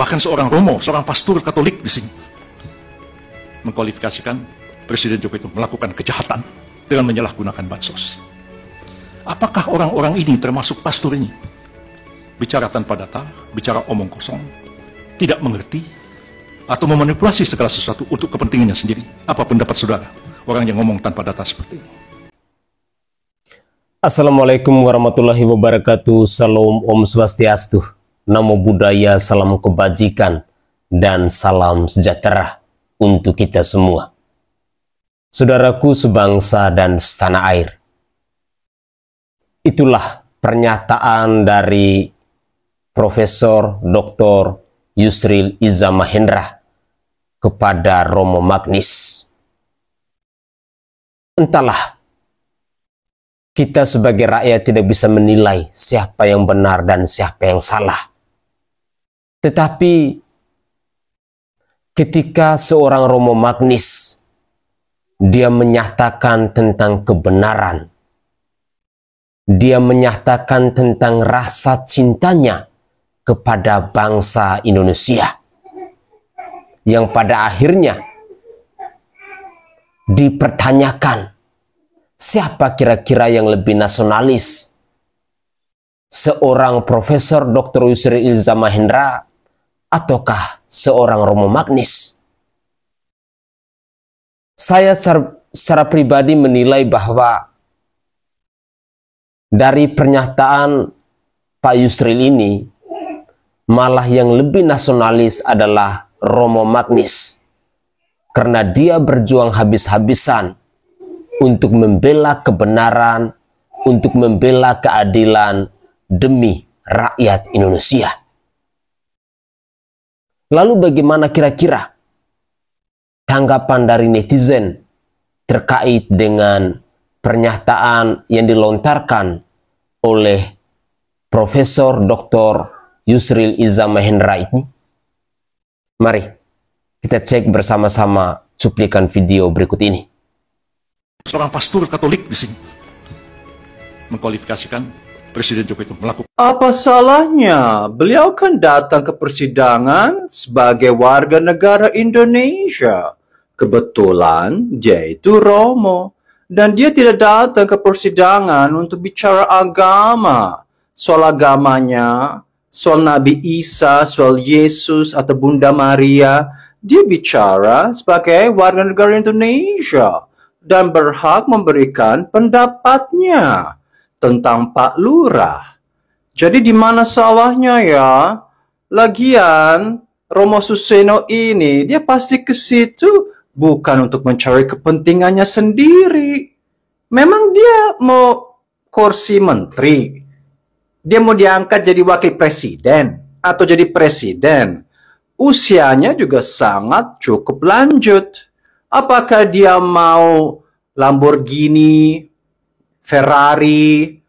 bahkan seorang Romo, seorang pastor Katolik di sini mengkualifikasikan Presiden Jokowi itu melakukan kejahatan dengan menyalahgunakan bansos. Apakah orang-orang ini termasuk pastor ini bicara tanpa data, bicara omong kosong, tidak mengerti atau memanipulasi segala sesuatu untuk kepentingannya sendiri? Apa pendapat saudara orang yang ngomong tanpa data seperti ini? Assalamualaikum warahmatullahi wabarakatuh. Salam Om Swastiastu. Namo budaya salam kebajikan, dan salam sejahtera untuk kita semua. Saudaraku sebangsa dan setanah air. Itulah pernyataan dari Profesor Dr. Yusril Iza Mahendra kepada Romo Magnis. Entahlah, kita sebagai rakyat tidak bisa menilai siapa yang benar dan siapa yang salah tetapi ketika seorang Romo Magnis dia menyatakan tentang kebenaran, dia menyatakan tentang rasa cintanya kepada bangsa Indonesia, yang pada akhirnya dipertanyakan siapa kira-kira yang lebih nasionalis, seorang profesor Dr. Yusril Ilza Mahendra ataukah seorang Romo Magnis? Saya secara, secara pribadi menilai bahwa dari pernyataan Pak Yusril ini, malah yang lebih nasionalis adalah Romo Magnis. Karena dia berjuang habis-habisan untuk membela kebenaran, untuk membela keadilan demi rakyat Indonesia. Lalu bagaimana kira-kira tanggapan dari netizen terkait dengan pernyataan yang dilontarkan oleh Profesor Dr. Yusril Iza Mahendra ini? Mari kita cek bersama-sama cuplikan video berikut ini. Seorang pastor Katolik di sini mengkualifikasikan Presiden Jokowi itu melakukan. Apa salahnya? Beliau kan datang ke persidangan sebagai warga negara Indonesia. Kebetulan dia itu Romo. Dan dia tidak datang ke persidangan untuk bicara agama. Soal agamanya, soal Nabi Isa, soal Yesus atau Bunda Maria. Dia bicara sebagai warga negara Indonesia dan berhak memberikan pendapatnya tentang Pak Lurah. Jadi di mana salahnya ya? Lagian Romo Suseno ini dia pasti ke situ bukan untuk mencari kepentingannya sendiri. Memang dia mau kursi menteri. Dia mau diangkat jadi wakil presiden atau jadi presiden. Usianya juga sangat cukup lanjut. Apakah dia mau Lamborghini, Ferrari,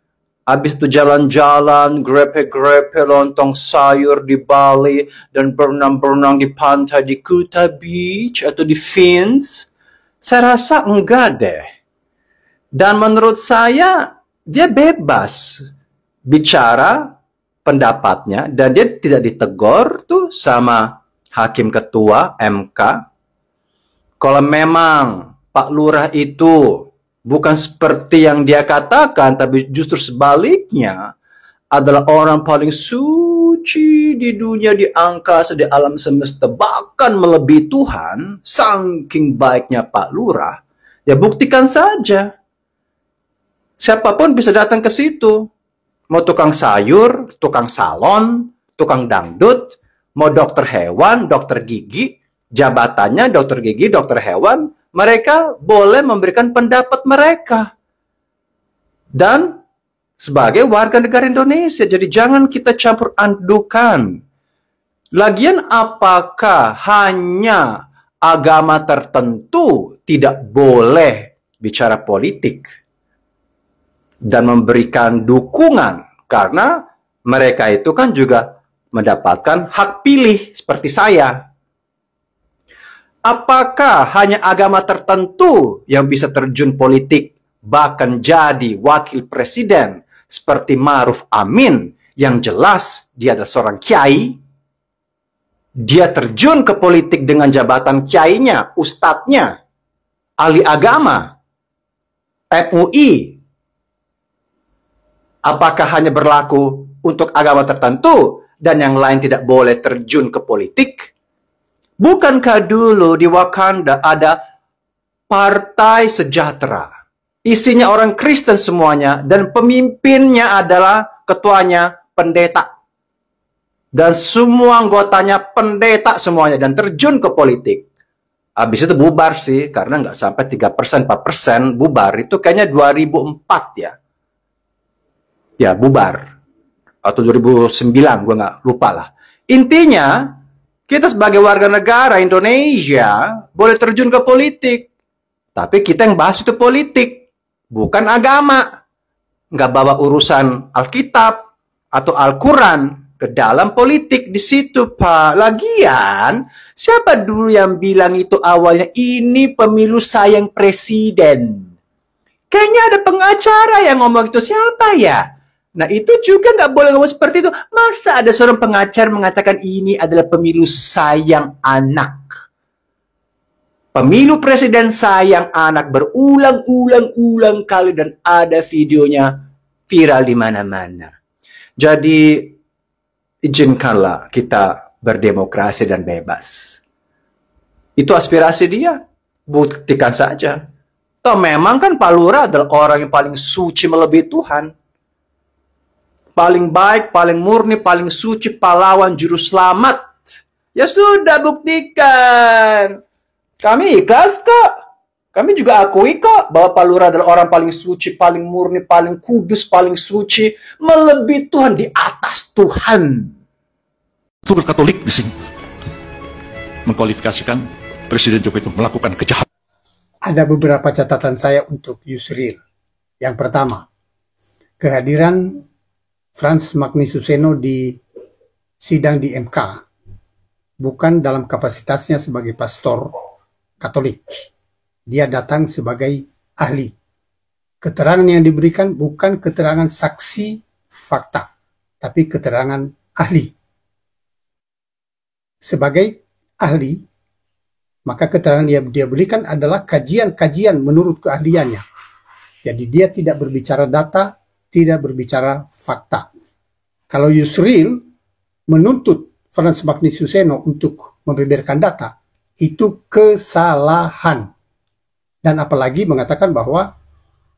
habis itu jalan-jalan, grepe-grepe, lontong sayur di Bali, dan berenang-berenang di pantai di Kuta Beach atau di Fins, saya rasa enggak deh. Dan menurut saya, dia bebas bicara pendapatnya dan dia tidak ditegor tuh sama hakim ketua MK. Kalau memang Pak Lurah itu bukan seperti yang dia katakan, tapi justru sebaliknya adalah orang paling suci di dunia, di angkasa, di alam semesta, bahkan melebihi Tuhan, saking baiknya Pak Lurah, ya buktikan saja. Siapapun bisa datang ke situ. Mau tukang sayur, tukang salon, tukang dangdut, mau dokter hewan, dokter gigi, jabatannya dokter gigi, dokter hewan, mereka boleh memberikan pendapat mereka. Dan sebagai warga negara Indonesia, jadi jangan kita campur andukan. Lagian apakah hanya agama tertentu tidak boleh bicara politik dan memberikan dukungan karena mereka itu kan juga mendapatkan hak pilih seperti saya Apakah hanya agama tertentu yang bisa terjun politik bahkan jadi wakil presiden seperti Maruf Amin yang jelas dia adalah seorang kiai? Dia terjun ke politik dengan jabatan kiainya, ustadznya, ahli agama, MUI. Apakah hanya berlaku untuk agama tertentu dan yang lain tidak boleh terjun ke politik? Bukankah dulu di Wakanda ada partai sejahtera? Isinya orang Kristen semuanya dan pemimpinnya adalah ketuanya pendeta. Dan semua anggotanya pendeta semuanya dan terjun ke politik. Habis itu bubar sih, karena nggak sampai 3%, 4% bubar. Itu kayaknya 2004 ya. Ya, bubar. Atau 2009, gue nggak lupa lah. Intinya, kita sebagai warga negara Indonesia boleh terjun ke politik. Tapi kita yang bahas itu politik, bukan agama. Nggak bawa urusan Alkitab atau Al-Quran ke dalam politik di situ, Pak. Lagian, siapa dulu yang bilang itu awalnya ini pemilu sayang presiden? Kayaknya ada pengacara yang ngomong itu siapa ya? Nah itu juga nggak boleh ngomong seperti itu. Masa ada seorang pengacar mengatakan ini adalah pemilu sayang anak? Pemilu presiden sayang anak berulang-ulang-ulang kali dan ada videonya viral di mana-mana. Jadi izinkanlah kita berdemokrasi dan bebas. Itu aspirasi dia. Buktikan saja. Toh memang kan Pak Lura adalah orang yang paling suci melebihi Tuhan paling baik, paling murni, paling suci, pahlawan, juru selamat. Ya sudah buktikan. Kami ikhlas kok. Kami juga akui kok bahwa Pak Lura adalah orang paling suci, paling murni, paling kudus, paling suci, melebihi Tuhan di atas Tuhan. Tugas Katolik di sini mengkualifikasikan Presiden Jokowi itu melakukan kejahatan. Ada beberapa catatan saya untuk Yusril. Yang pertama, kehadiran Franz Magni Suseno di sidang di MK, bukan dalam kapasitasnya sebagai pastor Katolik. Dia datang sebagai ahli. Keterangan yang diberikan bukan keterangan saksi fakta, tapi keterangan ahli. Sebagai ahli, maka keterangan yang dia berikan adalah kajian-kajian menurut keahliannya. Jadi dia tidak berbicara data, tidak berbicara fakta. Kalau Yusril menuntut Franz Magni Suseno untuk membeberkan data, itu kesalahan. Dan apalagi mengatakan bahwa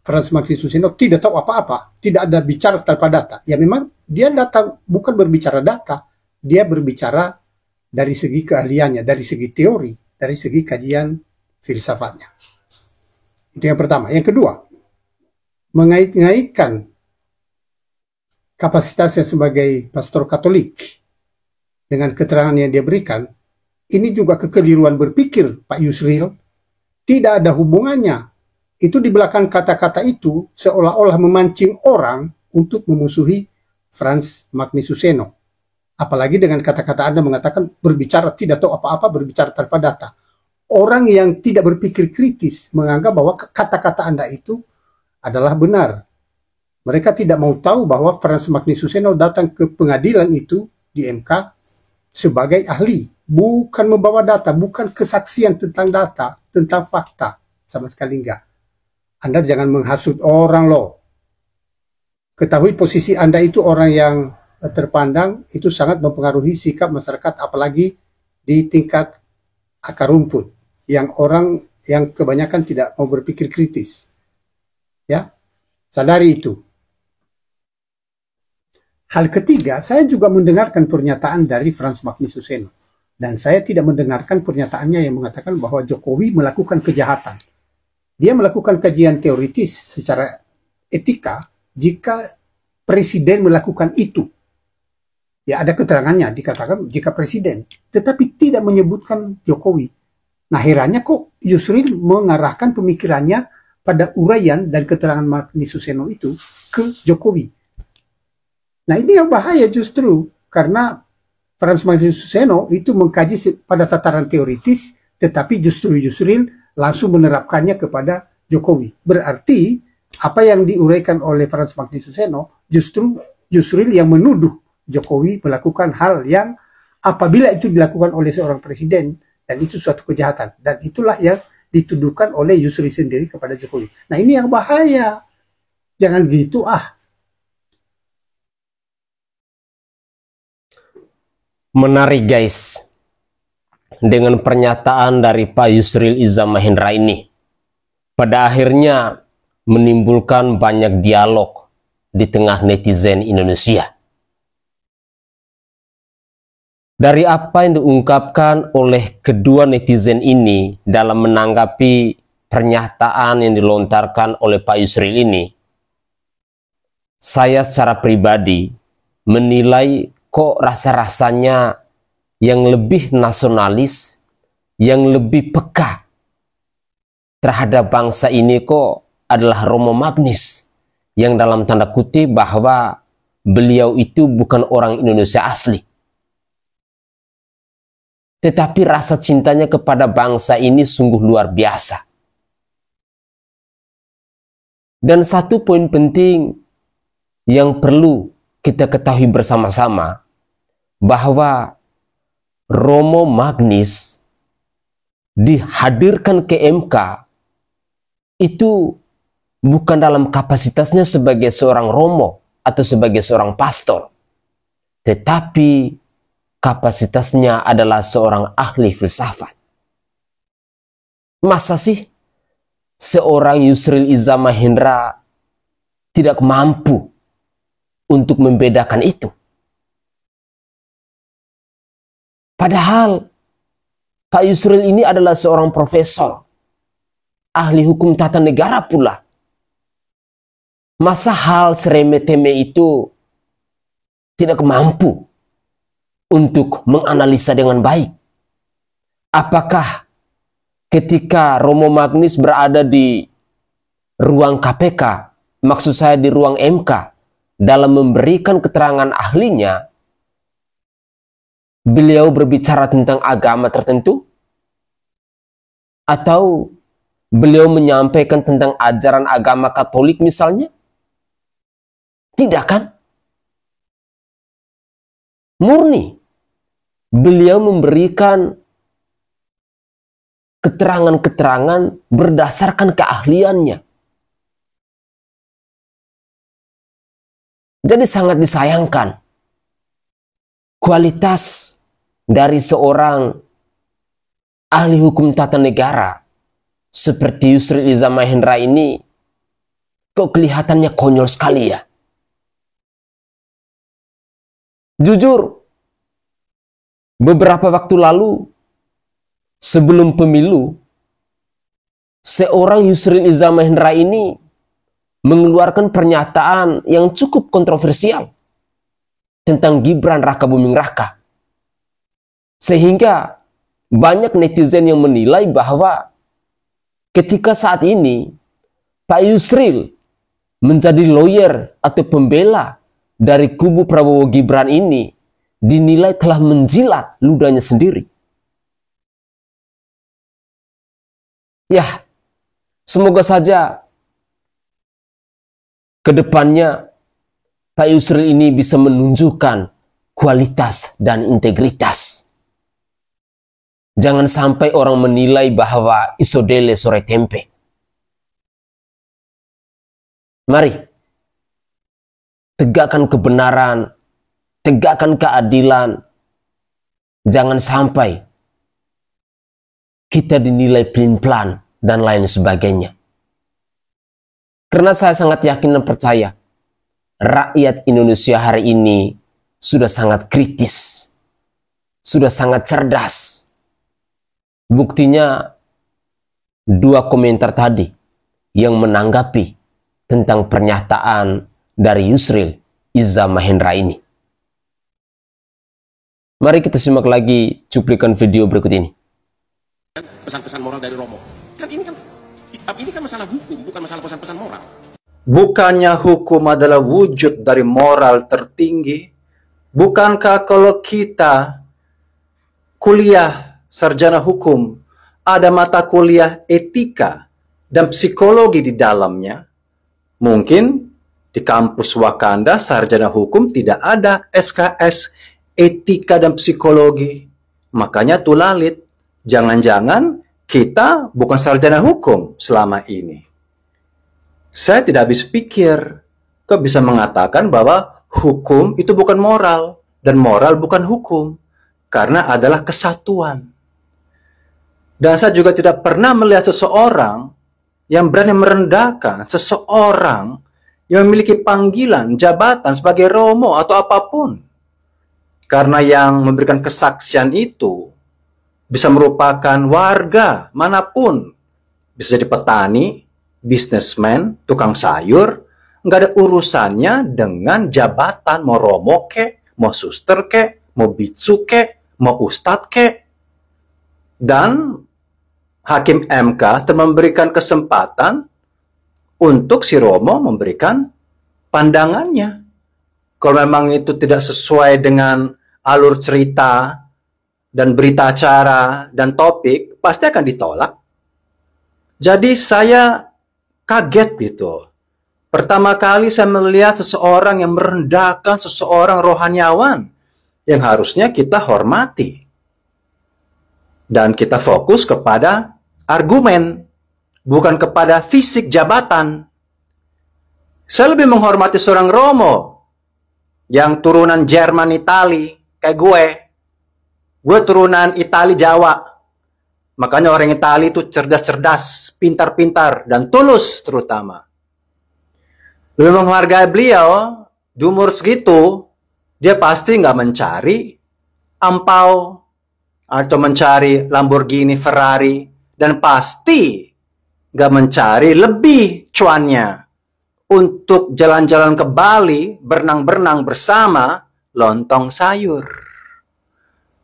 Franz Magni Suseno tidak tahu apa-apa, tidak ada bicara tanpa data. Ya memang dia datang bukan berbicara data, dia berbicara dari segi keahliannya, dari segi teori, dari segi kajian filsafatnya. Itu yang pertama. Yang kedua, mengait-ngaitkan kapasitasnya sebagai pastor Katolik dengan keterangan yang dia berikan, ini juga kekeliruan berpikir Pak Yusril tidak ada hubungannya. Itu di belakang kata-kata itu seolah-olah memancing orang untuk memusuhi Franz Magnisuseno. Apalagi dengan kata-kata Anda mengatakan berbicara tidak tahu apa-apa, berbicara tanpa data. Orang yang tidak berpikir kritis menganggap bahwa kata-kata Anda itu adalah benar. Mereka tidak mau tahu bahwa Frans Suseno datang ke pengadilan itu di MK sebagai ahli, bukan membawa data, bukan kesaksian tentang data, tentang fakta, sama sekali enggak. Anda jangan menghasut orang loh. Ketahui posisi Anda itu orang yang eh, terpandang itu sangat mempengaruhi sikap masyarakat apalagi di tingkat akar rumput yang orang yang kebanyakan tidak mau berpikir kritis. Ya, sadari itu. Hal ketiga, saya juga mendengarkan pernyataan dari Frans Magni Suseno. Dan saya tidak mendengarkan pernyataannya yang mengatakan bahwa Jokowi melakukan kejahatan. Dia melakukan kajian teoritis secara etika jika presiden melakukan itu. Ya ada keterangannya dikatakan jika presiden. Tetapi tidak menyebutkan Jokowi. Nah herannya kok Yusril mengarahkan pemikirannya pada urayan dan keterangan Magni Suseno itu ke Jokowi Nah ini yang bahaya justru karena Franz Martin Suseno itu mengkaji pada tataran teoritis tetapi justru Yusril langsung menerapkannya kepada Jokowi. Berarti apa yang diuraikan oleh Franz Martin Suseno justru Yusril yang menuduh Jokowi melakukan hal yang apabila itu dilakukan oleh seorang presiden dan itu suatu kejahatan dan itulah yang dituduhkan oleh Yusril sendiri kepada Jokowi. Nah ini yang bahaya. Jangan gitu ah menarik guys dengan pernyataan dari Pak Yusril Iza Mahendra ini. Pada akhirnya menimbulkan banyak dialog di tengah netizen Indonesia. Dari apa yang diungkapkan oleh kedua netizen ini dalam menanggapi pernyataan yang dilontarkan oleh Pak Yusril ini, saya secara pribadi menilai kok rasa-rasanya yang lebih nasionalis, yang lebih peka terhadap bangsa ini kok adalah Romo Magnis yang dalam tanda kutip bahwa beliau itu bukan orang Indonesia asli. Tetapi rasa cintanya kepada bangsa ini sungguh luar biasa. Dan satu poin penting yang perlu kita ketahui bersama-sama bahwa Romo Magnis dihadirkan ke MK itu bukan dalam kapasitasnya sebagai seorang Romo atau sebagai seorang pastor, tetapi kapasitasnya adalah seorang ahli filsafat. Masa sih seorang Yusril Iza Mahendra tidak mampu untuk membedakan itu? Padahal Pak Yusril ini adalah seorang profesor, ahli hukum tata negara pula. Masa hal sereme-teme itu tidak mampu untuk menganalisa dengan baik. Apakah ketika Romo Magnis berada di ruang KPK, maksud saya di ruang MK, dalam memberikan keterangan ahlinya, beliau berbicara tentang agama tertentu? Atau beliau menyampaikan tentang ajaran agama Katolik misalnya? Tidak kan? Murni. Beliau memberikan keterangan-keterangan berdasarkan keahliannya. Jadi sangat disayangkan kualitas dari seorang ahli hukum tata negara seperti Yusri Iza Mahendra ini kok kelihatannya konyol sekali ya. Jujur, beberapa waktu lalu sebelum pemilu, seorang Yusri Iza Mahendra ini mengeluarkan pernyataan yang cukup kontroversial tentang Gibran Raka Buming Raka. Sehingga banyak netizen yang menilai bahwa ketika saat ini Pak Yusril menjadi lawyer atau pembela dari kubu Prabowo Gibran ini dinilai telah menjilat ludahnya sendiri. Ya, semoga saja kedepannya Pak Yusril ini bisa menunjukkan kualitas dan integritas. Jangan sampai orang menilai bahwa isodele sore tempe. Mari, tegakkan kebenaran, tegakkan keadilan. Jangan sampai kita dinilai pelin-pelan dan lain sebagainya. Karena saya sangat yakin dan percaya, rakyat Indonesia hari ini sudah sangat kritis, sudah sangat cerdas. Buktinya dua komentar tadi yang menanggapi tentang pernyataan dari Yusril Iza Mahendra ini. Mari kita simak lagi cuplikan video berikut ini. Pesan-pesan moral dari Romo. Kan ini kan ini kan masalah hukum, bukan masalah pesan-pesan moral. Bukannya hukum adalah wujud dari moral tertinggi? Bukankah kalau kita kuliah sarjana hukum ada mata kuliah etika dan psikologi di dalamnya? Mungkin di kampus Wakanda sarjana hukum tidak ada SKS etika dan psikologi. Makanya tulalit, jangan-jangan kita bukan sarjana hukum selama ini. Saya tidak habis pikir. Kau bisa mengatakan bahwa hukum itu bukan moral dan moral bukan hukum karena adalah kesatuan. Dan saya juga tidak pernah melihat seseorang yang berani merendahkan seseorang yang memiliki panggilan, jabatan sebagai romo atau apapun. Karena yang memberikan kesaksian itu bisa merupakan warga manapun. Bisa jadi petani, bisnismen, tukang sayur, nggak ada urusannya dengan jabatan mau romo ke, mau suster ke, mau bitsu ke, mau ustad ke. Dan Hakim MK telah memberikan kesempatan untuk si Romo memberikan pandangannya. Kalau memang itu tidak sesuai dengan alur cerita dan berita acara dan topik, pasti akan ditolak. Jadi saya kaget gitu. Pertama kali saya melihat seseorang yang merendahkan seseorang rohaniawan yang harusnya kita hormati. Dan kita fokus kepada argumen, bukan kepada fisik jabatan. Saya lebih menghormati seorang Romo yang turunan Jerman Itali kayak gue. Gue turunan Itali Jawa. Makanya orang Itali itu cerdas-cerdas, pintar-pintar, dan tulus terutama. Lebih menghargai beliau, di umur segitu, dia pasti nggak mencari ampau atau mencari Lamborghini, Ferrari, dan pasti nggak mencari lebih cuannya untuk jalan-jalan ke Bali, berenang-berenang bersama lontong sayur.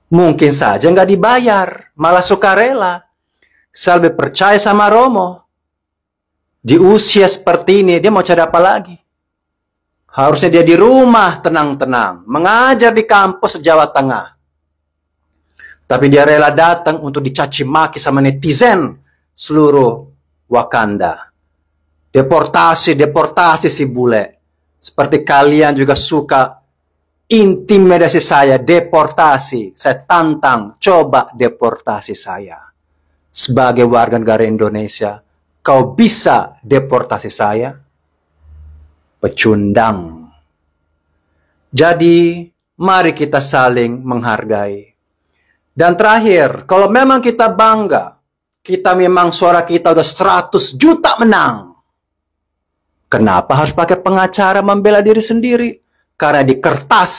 Mungkin saja nggak dibayar, malah suka sukarela. Selalu percaya sama Romo. Di usia seperti ini, dia mau cari apa lagi? Harusnya dia di rumah tenang-tenang, mengajar di kampus Jawa Tengah. Tapi dia rela datang untuk dicaci maki sama netizen seluruh Wakanda. Deportasi, deportasi si bule. Seperti kalian juga suka intimidasi saya, deportasi. Saya tantang, coba deportasi saya. Sebagai warga negara Indonesia, kau bisa deportasi saya? Pecundang. Jadi, mari kita saling menghargai. Dan terakhir, kalau memang kita bangga, kita memang suara kita udah 100 juta menang. Kenapa harus pakai pengacara membela diri sendiri? Karena di kertas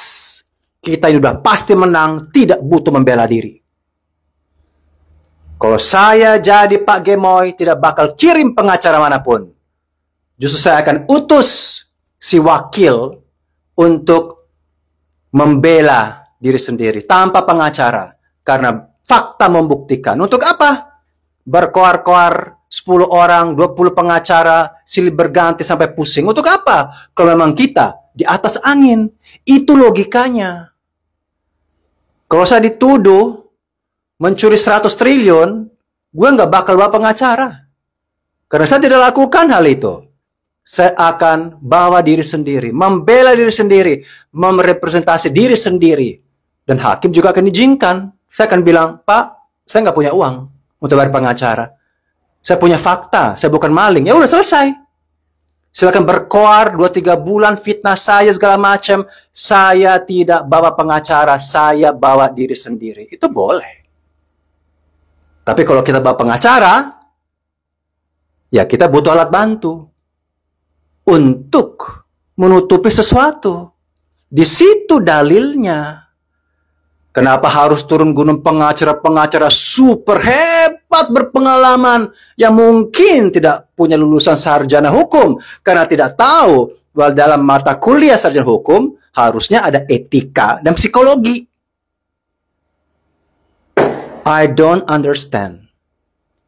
kita ini sudah pasti menang, tidak butuh membela diri. Kalau saya jadi Pak Gemoy, tidak bakal kirim pengacara manapun. Justru saya akan utus si wakil untuk membela diri sendiri tanpa pengacara. Karena fakta membuktikan. Untuk apa? Berkoar-koar 10 orang, 20 pengacara, silih berganti sampai pusing. Untuk apa? Kalau memang kita di atas angin. Itu logikanya. Kalau saya dituduh mencuri 100 triliun, gue nggak bakal bawa pengacara. Karena saya tidak lakukan hal itu. Saya akan bawa diri sendiri, membela diri sendiri, merepresentasi diri sendiri. Dan hakim juga akan diizinkan. Saya akan bilang, Pak, saya nggak punya uang untuk bayar pengacara. Saya punya fakta, saya bukan maling. Ya udah selesai. Silakan berkoar 2-3 bulan fitnah saya segala macam. Saya tidak bawa pengacara, saya bawa diri sendiri. Itu boleh. Tapi kalau kita bawa pengacara, ya kita butuh alat bantu untuk menutupi sesuatu. Di situ dalilnya. Kenapa harus turun gunung pengacara-pengacara super hebat berpengalaman yang mungkin tidak punya lulusan sarjana hukum karena tidak tahu bahwa dalam mata kuliah sarjana hukum harusnya ada etika dan psikologi. I don't understand.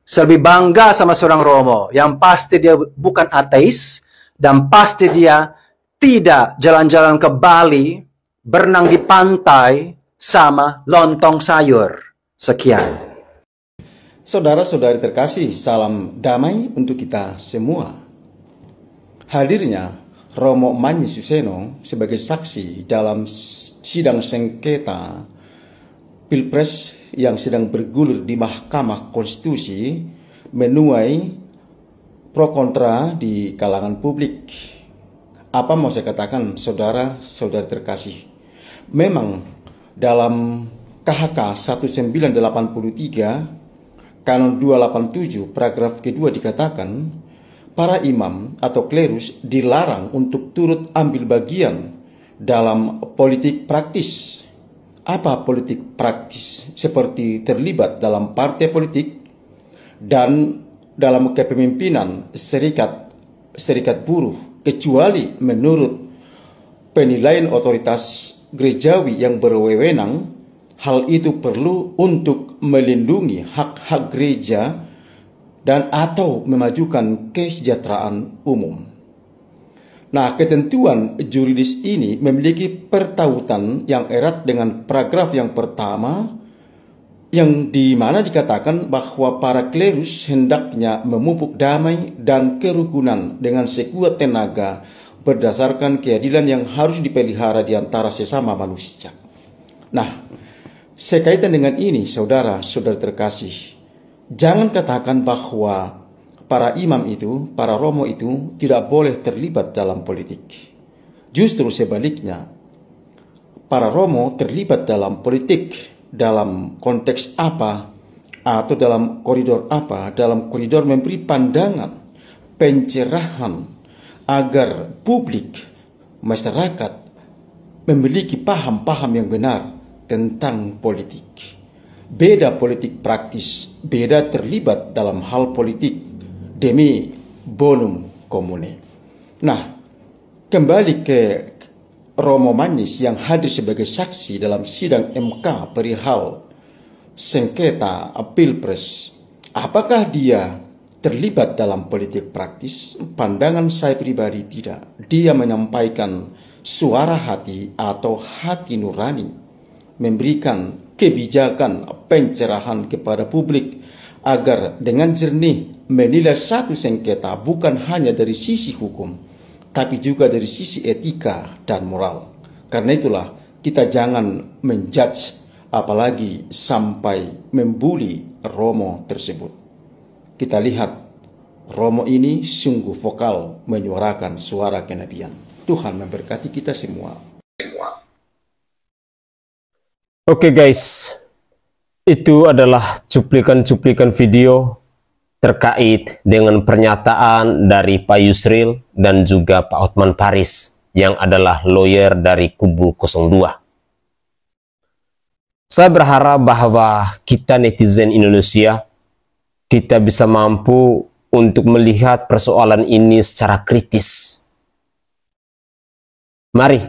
Saya bangga sama seorang Romo yang pasti dia bukan ateis dan pasti dia tidak jalan-jalan ke Bali, berenang di pantai, sama lontong sayur. Sekian. Saudara-saudari terkasih, salam damai untuk kita semua. Hadirnya Romo Manji Suseno sebagai saksi dalam sidang sengketa Pilpres yang sedang bergulir di Mahkamah Konstitusi menuai pro kontra di kalangan publik. Apa mau saya katakan saudara-saudari terkasih? Memang dalam KHK 1983 Kanon 287 paragraf kedua dikatakan para imam atau klerus dilarang untuk turut ambil bagian dalam politik praktis. Apa politik praktis? Seperti terlibat dalam partai politik dan dalam kepemimpinan serikat serikat buruh kecuali menurut penilaian otoritas gerejawi yang berwewenang, hal itu perlu untuk melindungi hak-hak gereja dan atau memajukan kesejahteraan umum. Nah, ketentuan juridis ini memiliki pertautan yang erat dengan paragraf yang pertama yang di mana dikatakan bahwa para klerus hendaknya memupuk damai dan kerukunan dengan sekuat tenaga berdasarkan keadilan yang harus dipelihara di antara sesama manusia. Nah, sekaitan dengan ini saudara, saudara terkasih, jangan katakan bahwa para imam itu, para romo itu tidak boleh terlibat dalam politik. Justru sebaliknya, para romo terlibat dalam politik dalam konteks apa atau dalam koridor apa, dalam koridor memberi pandangan, pencerahan, agar publik masyarakat memiliki paham-paham yang benar tentang politik. Beda politik praktis, beda terlibat dalam hal politik demi bonum komune. Nah, kembali ke Romo Manis yang hadir sebagai saksi dalam sidang MK perihal sengketa Pilpres. Apakah dia terlibat dalam politik praktis, pandangan saya pribadi tidak. Dia menyampaikan suara hati atau hati nurani, memberikan kebijakan pencerahan kepada publik agar dengan jernih menilai satu sengketa bukan hanya dari sisi hukum, tapi juga dari sisi etika dan moral. Karena itulah kita jangan menjudge apalagi sampai membuli Romo tersebut kita lihat Romo ini sungguh vokal menyuarakan suara kenabian. Tuhan memberkati kita semua. Oke okay guys, itu adalah cuplikan-cuplikan video terkait dengan pernyataan dari Pak Yusril dan juga Pak Otman Paris yang adalah lawyer dari kubu 02. Saya berharap bahwa kita netizen Indonesia kita bisa mampu untuk melihat persoalan ini secara kritis. Mari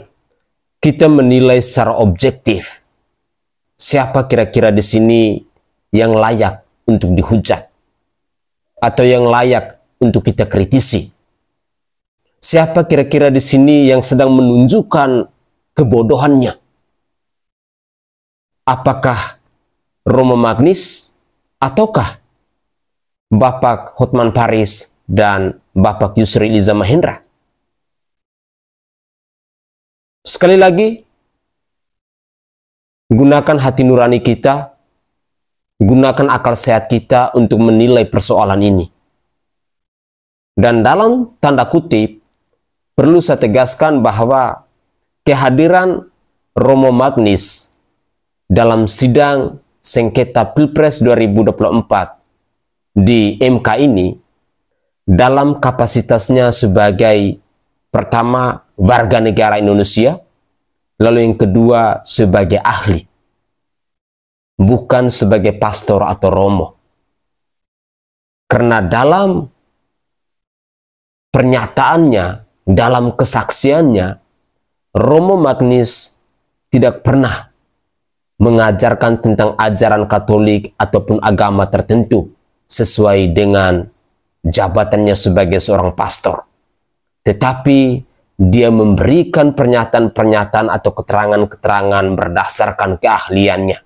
kita menilai secara objektif siapa kira-kira di sini yang layak untuk dihujat atau yang layak untuk kita kritisi. Siapa kira-kira di sini yang sedang menunjukkan kebodohannya? Apakah Roma Magnis ataukah Bapak Hotman Paris dan Bapak Yusri Liza Mahendra. Sekali lagi, gunakan hati nurani kita, gunakan akal sehat kita untuk menilai persoalan ini. Dan dalam tanda kutip, perlu saya tegaskan bahwa kehadiran Romo Magnis dalam sidang sengketa Pilpres 2024 di MK ini dalam kapasitasnya sebagai pertama warga negara Indonesia, lalu yang kedua sebagai ahli, bukan sebagai pastor atau romo. Karena dalam pernyataannya, dalam kesaksiannya, Romo Magnis tidak pernah mengajarkan tentang ajaran Katolik ataupun agama tertentu sesuai dengan jabatannya sebagai seorang pastor. Tetapi dia memberikan pernyataan-pernyataan atau keterangan-keterangan berdasarkan keahliannya.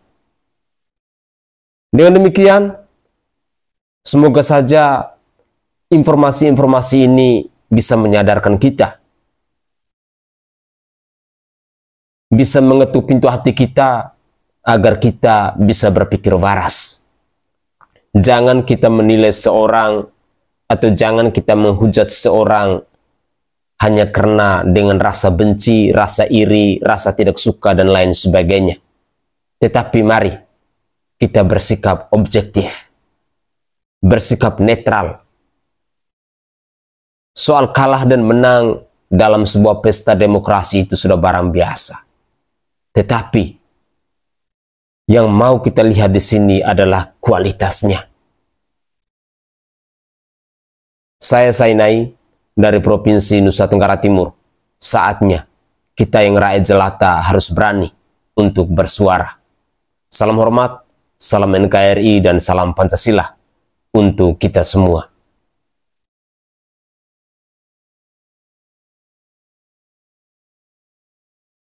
Dengan demikian, semoga saja informasi-informasi ini bisa menyadarkan kita. Bisa mengetuk pintu hati kita agar kita bisa berpikir waras. Jangan kita menilai seorang atau jangan kita menghujat seorang hanya karena dengan rasa benci, rasa iri, rasa tidak suka dan lain sebagainya. Tetapi mari kita bersikap objektif. Bersikap netral. Soal kalah dan menang dalam sebuah pesta demokrasi itu sudah barang biasa. Tetapi yang mau kita lihat di sini adalah kualitasnya. Saya Sainai dari Provinsi Nusa Tenggara Timur. Saatnya kita yang rakyat jelata harus berani untuk bersuara. Salam hormat, salam NKRI dan salam Pancasila untuk kita semua.